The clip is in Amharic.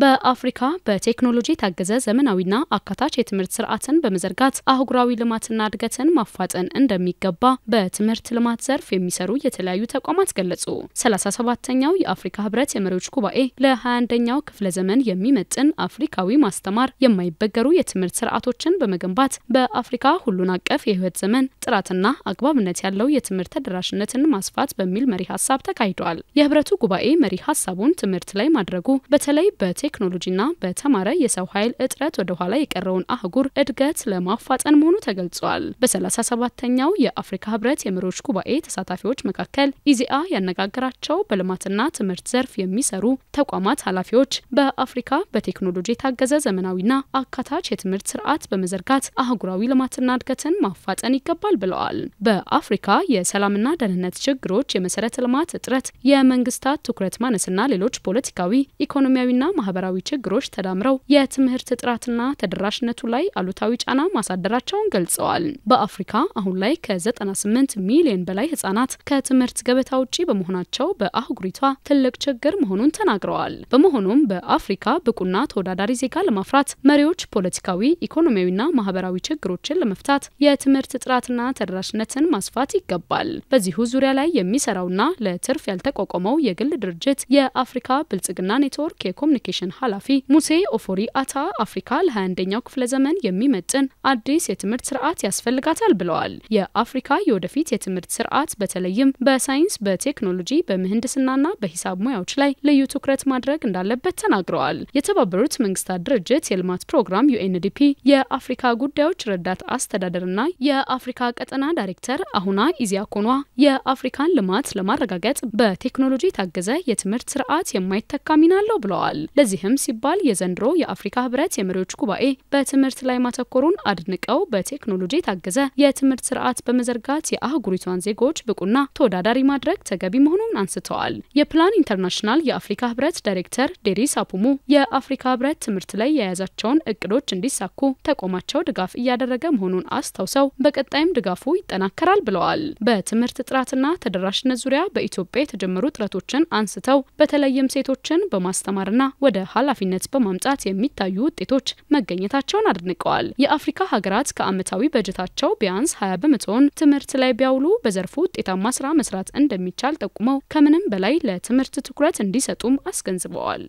በአፍሪካ በቴክኖሎጂ የታገዘ ዘመናዊና አካታች የትምህርት ስርዓትን በመዘርጋት አህጉራዊ ልማትና እድገትን ማፋጠን እንደሚገባ በትምህርት ልማት ዘርፍ የሚሰሩ የተለያዩ ተቋማት ገለጹ። 37ኛው የአፍሪካ ህብረት የመሪዎች ጉባኤ ለ21ኛው ክፍለ ዘመን የሚመጥን አፍሪካዊ ማስተማር፣ የማይበገሩ የትምህርት ስርዓቶችን በመገንባት በአፍሪካ ሁሉን አቀፍ የህይወት ዘመን ጥራትና አግባብነት ያለው የትምህርት ተደራሽነትን ማስፋት በሚል መሪ ሀሳብ ተካሂደዋል። የህብረቱ ጉባኤ መሪ ሀሳቡን ትምህርት ላይ ማድረጉ በተለይ በቴ በቴክኖሎጂና በተማረ የሰው ኃይል እጥረት ወደ ኋላ የቀረውን አህጉር እድገት ለማፋጠን መሆኑ ተገልጿል። 37 የአፍሪካ ህብረት የመሪዎች ጉባኤ ተሳታፊዎች መካከል ኢዜአ ያነጋገራቸው በልማትና ትምህርት ዘርፍ የሚሰሩ ተቋማት ኃላፊዎች በአፍሪካ በቴክኖሎጂ የታገዘ ዘመናዊና አካታች የትምህርት ስርዓት በመዘርጋት አህጉራዊ ልማትና እድገትን ማፋጠን ይገባል ብለዋል። በአፍሪካ የሰላምና ደህንነት ችግሮች፣ የመሰረተ ልማት እጥረት፣ የመንግስታት ትኩረት ማነስና ሌሎች ፖለቲካዊ ኢኮኖሚያዊና ማህበራዊ ማህበራዊ ችግሮች ተዳምረው የትምህርት ጥራትና ተደራሽነቱ ላይ አሉታዊ ጫና ማሳደራቸውን ገልጸዋል። በአፍሪካ አሁን ላይ ከ98 ሚሊዮን በላይ ህጻናት ከትምህርት ገበታ ውጪ በመሆናቸው በአህጉሪቷ ትልቅ ችግር መሆኑን ተናግረዋል። በመሆኑም በአፍሪካ ብቁና ተወዳዳሪ ዜጋ ለማፍራት መሪዎች ፖለቲካዊ፣ ኢኮኖሚያዊና ማህበራዊ ችግሮችን ለመፍታት የትምህርት ጥራትና ተደራሽነትን ማስፋት ይገባል። በዚሁ ዙሪያ ላይ የሚሰራውና ለትርፍ ያልተቋቋመው የግል ድርጅት የአፍሪካ ብልጽግና ኔትወርክ የኮሚኒኬሽን ኮሚሽን ኃላፊ ሙሴ ኦፎሪ አታ አፍሪካ ለ21ኛው ክፍለ ዘመን የሚመጥን አዲስ የትምህርት ስርዓት ያስፈልጋታል ብለዋል። የአፍሪካ የወደፊት የትምህርት ስርዓት በተለይም በሳይንስ፣ በቴክኖሎጂ፣ በምህንድስናና በሂሳብ ሙያዎች ላይ ልዩ ትኩረት ማድረግ እንዳለበት ተናግረዋል። የተባበሩት መንግስታት ድርጅት የልማት ፕሮግራም ዩኤንዲፒ የአፍሪካ ጉዳዮች ረዳት አስተዳደርና የአፍሪካ ቀጠና ዳይሬክተር አሁና ኢዚያ ኮኗ የአፍሪካን ልማት ለማረጋገጥ በቴክኖሎጂ የታገዘ የትምህርት ስርዓት የማይተካ ሚና አለው ብለዋል። ለዚህ ለዚህም ሲባል የዘንድሮ የአፍሪካ ህብረት የመሪዎች ጉባኤ በትምህርት ላይ ማተኮሩን አድንቀው በቴክኖሎጂ የታገዘ የትምህርት ስርዓት በመዘርጋት የአህጉሪቷን ዜጎች ብቁና ተወዳዳሪ ማድረግ ተገቢ መሆኑን አንስተዋል። የፕላን ኢንተርናሽናል የአፍሪካ ህብረት ዳይሬክተር ዴሪስ አፑሙ የአፍሪካ ህብረት ትምህርት ላይ የያዛቸውን እቅዶች እንዲሳኩ ተቋማቸው ድጋፍ እያደረገ መሆኑን አስታውሰው በቀጣይም ድጋፉ ይጠናከራል ብለዋል። በትምህርት ጥራትና ተደራሽነት ዙሪያ በኢትዮጵያ የተጀመሩ ጥረቶችን አንስተው በተለይም ሴቶችን በማስተማርና ወደ ኃላፊነት በማምጣት የሚታዩ ውጤቶች መገኘታቸውን አድንቀዋል። የአፍሪካ ሀገራት ከአመታዊ በጀታቸው ቢያንስ 20 በመቶውን ትምህርት ላይ ቢያውሉ በዘርፉ ውጤታማ ስራ መስራት እንደሚቻል ጠቁመው ከምንም በላይ ለትምህርት ትኩረት እንዲሰጡም አስገንዝበዋል።